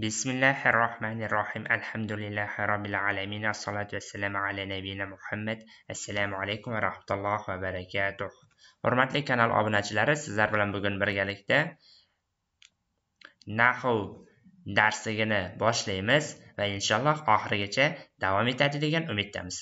bismillahi rohmanir rohim alhamdulillahi robbil alamin assalotu vassalamu ala nabiyina muhammad assalomu alaykum va rahmatullohi va barakatuh hurmatli kanal obunachilari sizlar bilan bugun birgalikda nahv darsligini boshlaymiz va inshaalloh oxirigacha davom etadi degan umiddamiz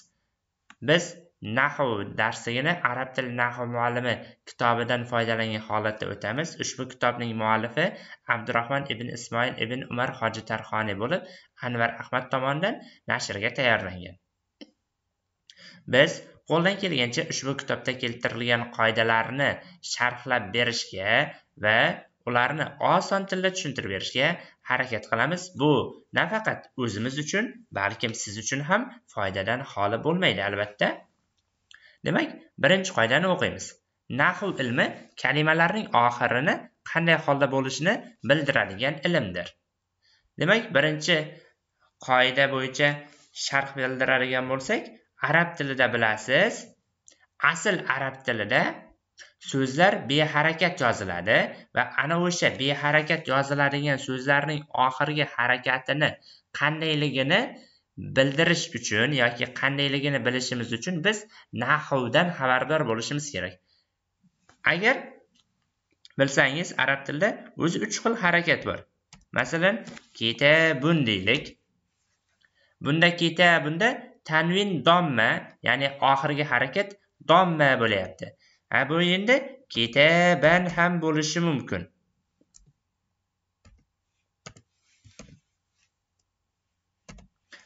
biz nahu darsigini arab tili nahu muallimi kitobidan foydalangan holatda o'tamiz ushbu kitobning muallifi abdurahmon ibn ismoil ibn umar hoji tarxoniy bo'lib anvar ahmad tomonidan nashrga tayyorlangan biz qo'ldan kelgancha ushbu kitobda keltirilgan qoidalarni sharhlab berishga va ularni oson tilda tushuntirib berishga harakat qilamiz bu nafaqat o'zimiz uchun balkim siz uchun ham foydadan xoli bo'lmaydi albatta demak birinchi qoidani o'qiymiz nahl ilmi kalimalarning oxirini qanday holda bo'lishini bildiradigan ilmdir demak birinchi qoida bo'yicha sharh bildiradigan bo'lsak arab tilida bilasiz asl arab tilida so'zlar beharakat yoziladi va ana o'sha beharakat yoziladigan so'zlarning oxirgi harakatini qandayligini bildirish uchun yoki qandayligini bilishimiz uchun biz nahovdan xabardor bo'lishimiz kerak agar bilsangiz arab tilida o'zi uch xil harakat bor masalan ketabun deylik bunda ketabunda tanvin domma ya'ni oxirgi harakat domma bo'lyapti a bu endi ketaban ham bo'lishi mumkin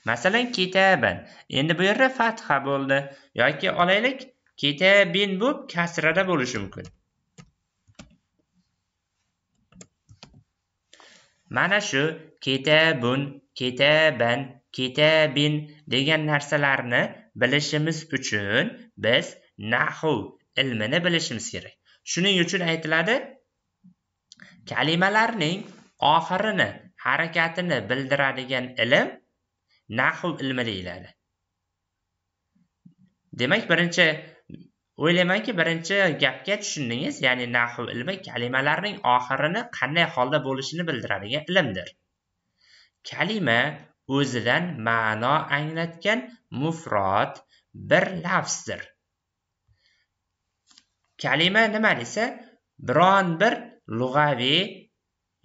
masalan kitaban endi bu yerda fatha bo'ldi yoki olaylik kitabin bo'lib kasrada bo'lishi mumkin mana shu kitabun kitaban kitabin degan narsalarni bilishimiz uchun biz nahv ilmini bilishimiz kerak shuning uchun aytiladi kalimalarning oxirini harakatini bildiradigan ilm nahu ilmi deyiladi demak birinchi o'ylaymanki birinchi gapga tushundingiz ya'ni nahu ilmi kalimalarning oxirini qanday holda bo'lishini bildiradigan ilmdir kalima o'zidan ma'no anglatgan mufrod bir lafzdir kalima nima desa biron bir lug'aviy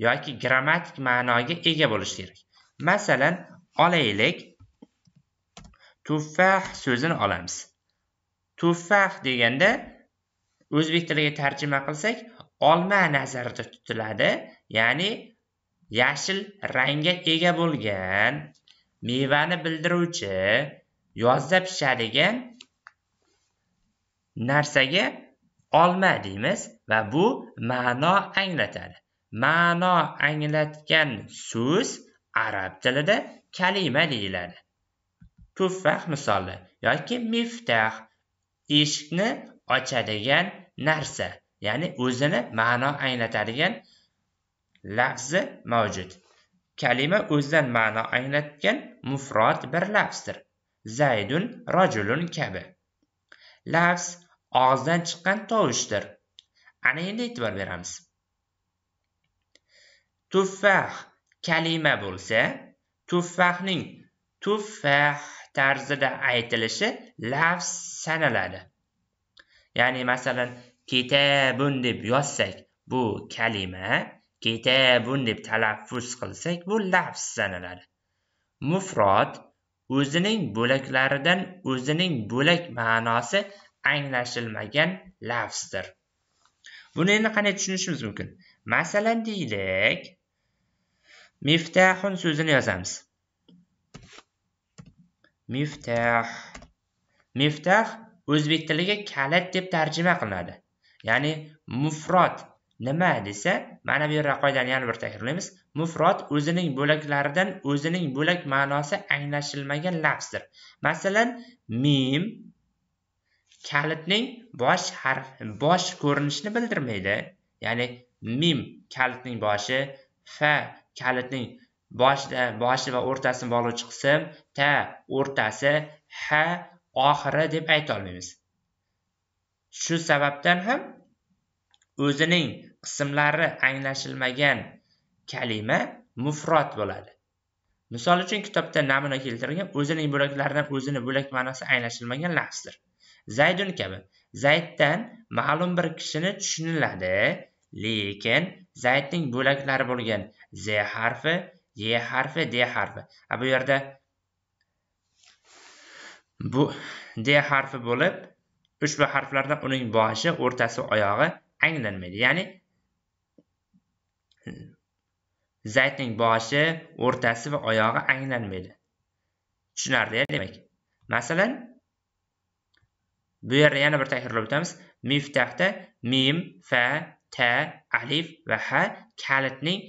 yoki grammatik ma'noga ega bo'lishi kerak masalan olaylik tuffah so'zini olamiz tuffah deganda o'zbek tiliga tarjima qilsak olma nazarda tutiladi ya'ni yashil rangga ega bo'lgan mevani bildiruvchi yozda pishadigan narsaga olma deymiz va bu ma'no anglatadi ma'no anglatgan so'z arab tilida kalima deyiladi tuffah misoli yoki miftah eshikni ochadigan narsa ya'ni o'zini ma'no anglatadigan lafzi mavjud kalima o'zidan ma'no anglatgan mufrot bir lafzdir zaydun rojulun kabi lafz og'izdan chiqqan tovushdir ana endi e'tibor beramiz tuffah kalima bo'lsa tuffahning tuffah tarzida aytilishi lafz sanaladi ya'ni masalan kitabun deb yozsak bu kalima kitabun deb talaffuz qilsak bu lafz sanaladi mufrod o'zining bo'laklaridan o'zining bo'lak ma'nosi anglashilmagan lafzdir buni endi qanday tushunishimiz mumkin masalan deylik miftahun so'zini yozamiz miftah miftah o'zbek tiliga kalit deb tarjima qilinadi ya'ni mufrat nima desa mana bir rakaydan qoidani yana bir takrorlaymiz Mufrat o'zining bo'laklaridan o'zining bo'lak ma'nosi anglashilmagan lafzdir masalan mim kalitning bosh harf bosh ko'rinishini bildirmaydi ya'ni mim kalitning boshi fa kalitning boshida boshi va o'rtasini bog'lovchi qism ta o'rtasi ha oxiri deb ayta olmaymiz. shu sababdan ham o'zining qismlari anglashilmagan kalima mufrat bo'ladi misol uchun kitobda namuna keltirilgan o'zining bo'laklaridan o'zini bo'lak ma'nosi anglashilmagan lafzdir zaydun kabi zayddan ma'lum bir kishini tushuniladi lekin zaytning bo'laklari bo'lgan z harfi y harfi d harfi a bu yerda bu d harfi bo'lib ushbu harflardan uning boshi o'rtasi oyog'i anglanmaydi ya'ni zaytning boshi o'rtasi va oyog'i anglanmaydi tushunarli e, demak masalan bu yerda yana bir takrorlab o'tamiz miftahda mim fa t, alif va h kalitning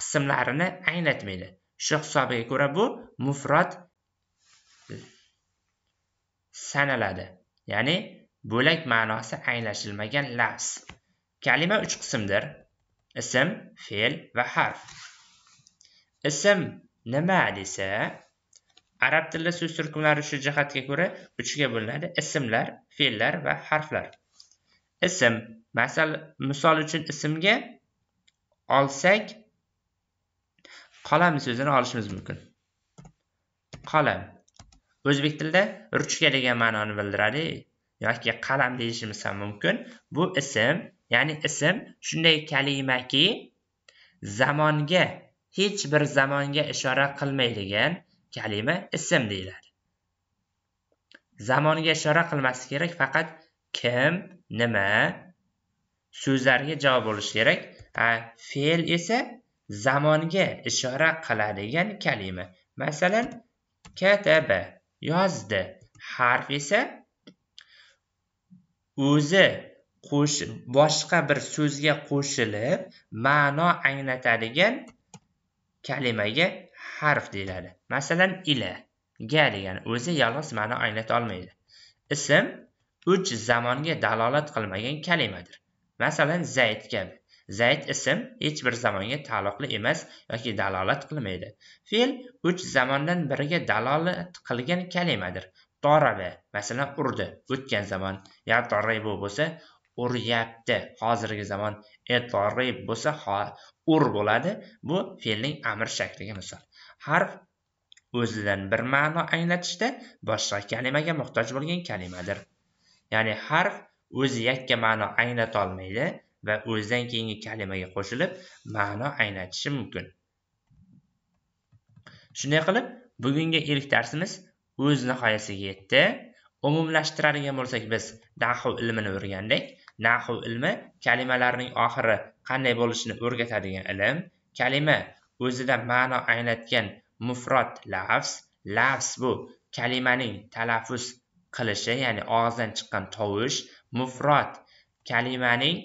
qismlarini anglatmaydi shu hisobiga ko'ra bu mufrot sanaladi ya'ni bo'lak ma'nosi anglashilmagan lafz kalima 3 qismdir ism fe'l va harf ism nima desa arab tilida so'z turkumlari shu jihatga ko'ra uchga bo'linadi ismlar fe'llar va harflar ism Masal, misol uchun ismga olsak qalam so'zini olishimiz mumkin. Qalam. O'zbek tilida ruchka degan ma'noni bildiradi yoki qalam deyishimiz ham mumkin. Bu ism, ya'ni ism shunday kalimaki zamonga, hech bir zamonga ishora qilmaydigan kalima ism deyiladi. Zamonga ishora qilmasligi kerak, faqat kim, nima so'zlariga javob bo'lishi kerak a fe'l esa zamonga ishora qiladigan kalima masalan kataba yozdi harf esa o'zi boshqa bir so'zga qo'shilib ma'no anglatadigan kalimaga harf deyiladi masalan ila ga degani o'zi yolg'iz ma'no anglata olmaydi ism uch zamonga dalolat qilmagan kalimadir masalan zayd kabi zayd ism hech bir zamonga taalluqli emas yoki dalolat qilmaydi fe'l uch zamondan biriga dalolat qilgan kalimadir Toraba, masalan urdi o'tgan zamon yadoribu bo'lsa uryapti hozirgi zamon etorib bo'lsa ur bo'ladi bu fe'lning amr shakliga misol harf o'zidan bir ma'no anglatishda boshqa kalimaga muhtoj bo'lgan kalimadir ya'ni harf o'zi yakka ma'no anglatolmaydi va o'zidan keyingi kalimaga qo'shilib ma'no anglatishi mumkin shunday qilib bugungi ilk darsimiz o'z nihoyasiga yetdi umumlashtiradigan bo'lsak biz nahu ilmini o'rgandik nahu ilmi kalimalarning oxiri qanday bo'lishini o'rgatadigan ilm kalima o'zida ma'no anglatgan mufrot lafs lafz bu kalimaning talaffuz qilishi ya'ni og'izdan chiqqan tovush mufrod kalimaning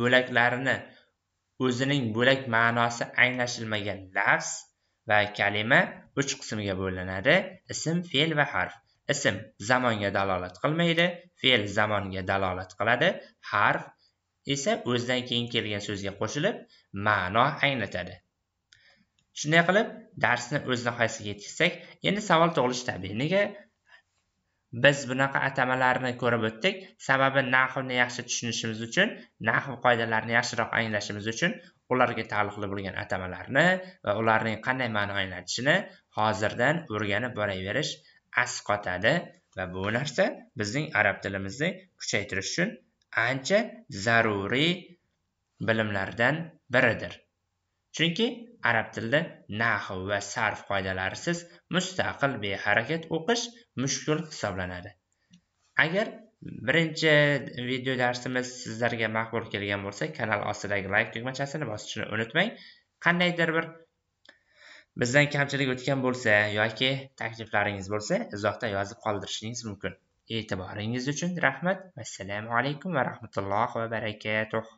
bo'laklarini o'zining bo'lak ma'nosi anglashilmagan lafz va kalima uch qismga bo'linadi ism fe'l va harf ism zamonga dalolat qilmaydi fe'l zamonga dalolat qiladi harf esa o'zidan keyin kelgan so'zga qo'shilib ma'no anglatadi shunday qilib darsni o'z nihoyasiga yetkazsak endi savol tug'ilishi tabiiy nega biz bunaqa atamalarni ko'rib o'tdik sababi nahvni yaxshi tushunishimiz uchun nahv qoidalarini yaxshiroq anglashimiz uchun ularga taalluqli bo'lgan atamalarni va ularning qanday ma'no anglatishini hozirdan o'rganib boraverish asqotadi va bu narsa bizning arab tilimizni kuchaytirish uchun ancha zaruriy bilimlardan biridir Chunki arab tilida nahv va sarf qoidalarisiz mustaqil beharakat o'qish mushkul hisoblanadi. Agar birinchi video darsimiz sizlarga ma'qul kelgan bo'lsa, kanal ostidagi like tugmachasini bosishni unutmang. Qandaydir bir bizdan kamchilik o'tgan bo'lsa yoki takliflaringiz bo'lsa, izohda yozib qoldirishingiz mumkin. E'tiboringiz uchun rahmat. Assalomu alaykum va rahmatullohi va barakatuh.